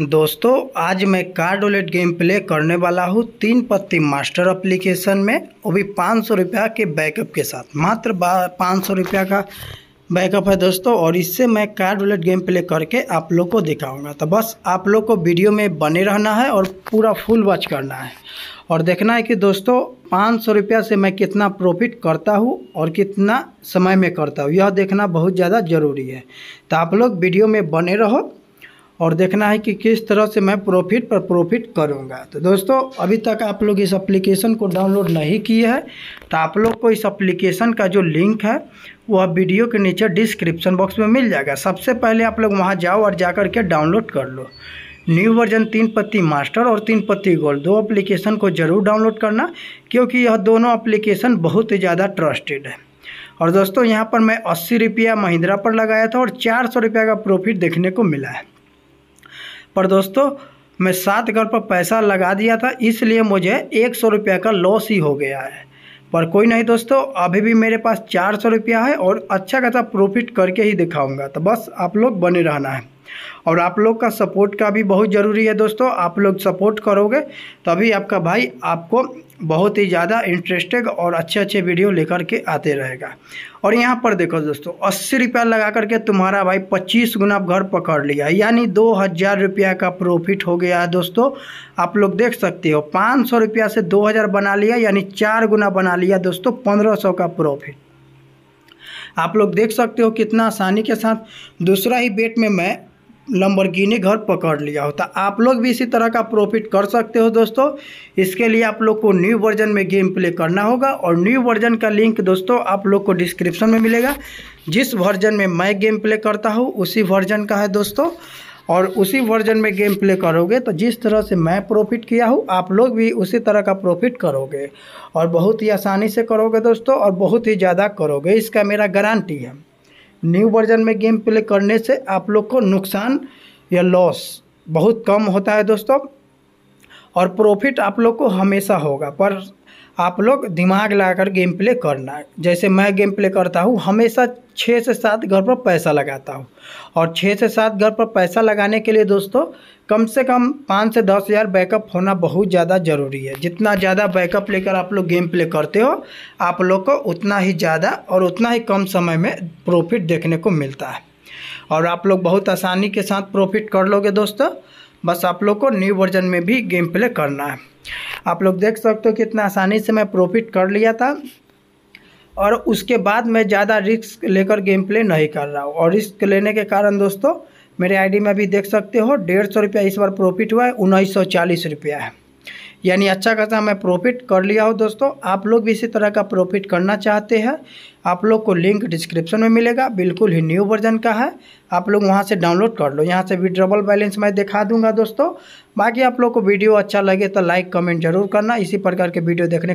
दोस्तों आज मैं कार्ड डोलेट गेम प्ले करने वाला हूँ तीन पत्ती मास्टर एप्लीकेशन में वो भी पाँच सौ रुपया के बैकअप के साथ मात्र पाँच सौ रुपया का बैकअप है दोस्तों और इससे मैं कार्ड डोलेट गेम प्ले करके आप लोग को दिखाऊंगा तो बस आप लोग को वीडियो में बने रहना है और पूरा फुल वॉच करना है और देखना है कि दोस्तों पाँच सौ रुपया से मैं कितना प्रॉफिट करता हूँ और कितना समय में करता हूँ यह देखना बहुत ज़्यादा ज़रूरी है तो आप लोग वीडियो में बने रहो और देखना है कि किस तरह से मैं प्रॉफिट पर प्रॉफिट करूँगा तो दोस्तों अभी तक आप लोग इस एप्लीकेशन को डाउनलोड नहीं किए हैं तो आप लोग को इस एप्लीकेशन का जो लिंक है वह वीडियो के नीचे डिस्क्रिप्शन बॉक्स में मिल जाएगा सबसे पहले आप लोग वहाँ जाओ और जा कर के डाउनलोड कर लो न्यू वर्जन तीन पत्ती मास्टर और तीन पत्ती गोल्ड दो अप्लीकेशन को ज़रूर डाउनलोड करना क्योंकि यह दोनों अप्लीकेशन बहुत ही ज़्यादा ट्रस्टेड है और दोस्तों यहाँ पर मैं अस्सी रुपया महिंद्रा पर लगाया था और चार सौ रुपया का प्रॉफिट देखने को मिला है पर दोस्तों मैं सात घर पर पैसा लगा दिया था इसलिए मुझे एक सौ रुपये का लॉस ही हो गया है पर कोई नहीं दोस्तों अभी भी मेरे पास चार सौ रुपया है और अच्छा खासा प्रॉफिट करके ही दिखाऊंगा तो बस आप लोग बने रहना है और आप लोग का सपोर्ट का भी बहुत ज़रूरी है दोस्तों आप लोग सपोर्ट करोगे तभी आपका भाई आपको बहुत ही ज़्यादा इंटरेस्टेड और अच्छे अच्छे वीडियो लेकर के आते रहेगा और यहाँ पर देखो दोस्तों अस्सी रुपया लगा करके तुम्हारा भाई पच्चीस गुना घर पकड़ लिया यानी दो हज़ार रुपया का प्रॉफिट हो गया है दोस्तों आप लोग देख सकते हो पाँच सौ रुपया से दो हज़ार बना लिया यानी चार गुना बना लिया दोस्तों पंद्रह सौ का प्रॉफिट आप लोग देख सकते हो कितना आसानी के साथ दूसरा ही बेट में मैं लंबरगिनी घर पकड़ लिया होता तो आप लोग भी इसी तरह का प्रॉफिट कर सकते हो दोस्तों इसके लिए आप लोग को न्यू वर्जन में गेम प्ले करना होगा और न्यू वर्जन का लिंक दोस्तों आप लोग को डिस्क्रिप्शन में मिलेगा जिस वर्जन में मैं गेम प्ले करता हूँ उसी वर्जन का है दोस्तों और उसी वर्जन में गेम प्ले करोगे तो जिस तरह से मैं प्रॉफिट किया हूँ आप लोग भी उसी तरह का प्रॉफिट करोगे और बहुत ही आसानी से करोगे दोस्तों और बहुत ही ज़्यादा करोगे इसका मेरा गारंटी है न्यू वर्जन में गेम प्ले करने से आप लोग को नुकसान या लॉस बहुत कम होता है दोस्तों और प्रॉफिट आप लोग को हमेशा होगा पर आप लोग दिमाग लाकर गेम प्ले करना है जैसे मैं गेम प्ले करता हूँ हमेशा छः से सात घर पर पैसा लगाता हूँ और छः से सात घर पर पैसा लगाने के लिए दोस्तों कम से कम पाँच से दस हज़ार बैकअप होना बहुत ज़्यादा ज़रूरी है जितना ज़्यादा बैकअप लेकर आप लोग गेम प्ले करते हो आप लोग को उतना ही ज़्यादा और उतना ही कम समय में प्रॉफिट देखने को मिलता है और आप लोग बहुत आसानी के साथ प्रॉफिट कर लोगे दोस्तों बस आप लोग को न्यू वर्जन में भी गेम प्ले करना है आप लोग देख सकते हो कितना आसानी से मैं प्रॉफिट कर लिया था और उसके बाद मैं ज़्यादा रिस्क लेकर गेम प्ले नहीं कर रहा हूँ और रिस्क लेने के कारण दोस्तों मेरे आईडी में भी देख सकते हो डेढ़ सौ रुपया इस बार प्रॉफिट हुआ है उन्नीस सौ चालीस रुपया है यानी अच्छा खासा मैं प्रॉफिट कर लिया हूँ दोस्तों आप लोग भी इसी तरह का प्रॉफिट करना चाहते हैं आप लोग को लिंक डिस्क्रिप्शन में मिलेगा बिल्कुल ही न्यू वर्जन का है आप लोग वहाँ से डाउनलोड कर लो यहाँ से विड्रबल बैलेंस मैं दिखा दूंगा दोस्तों बाकी आप लोग को वीडियो अच्छा लगे तो लाइक कमेंट जरूर करना इसी प्रकार के वीडियो देखने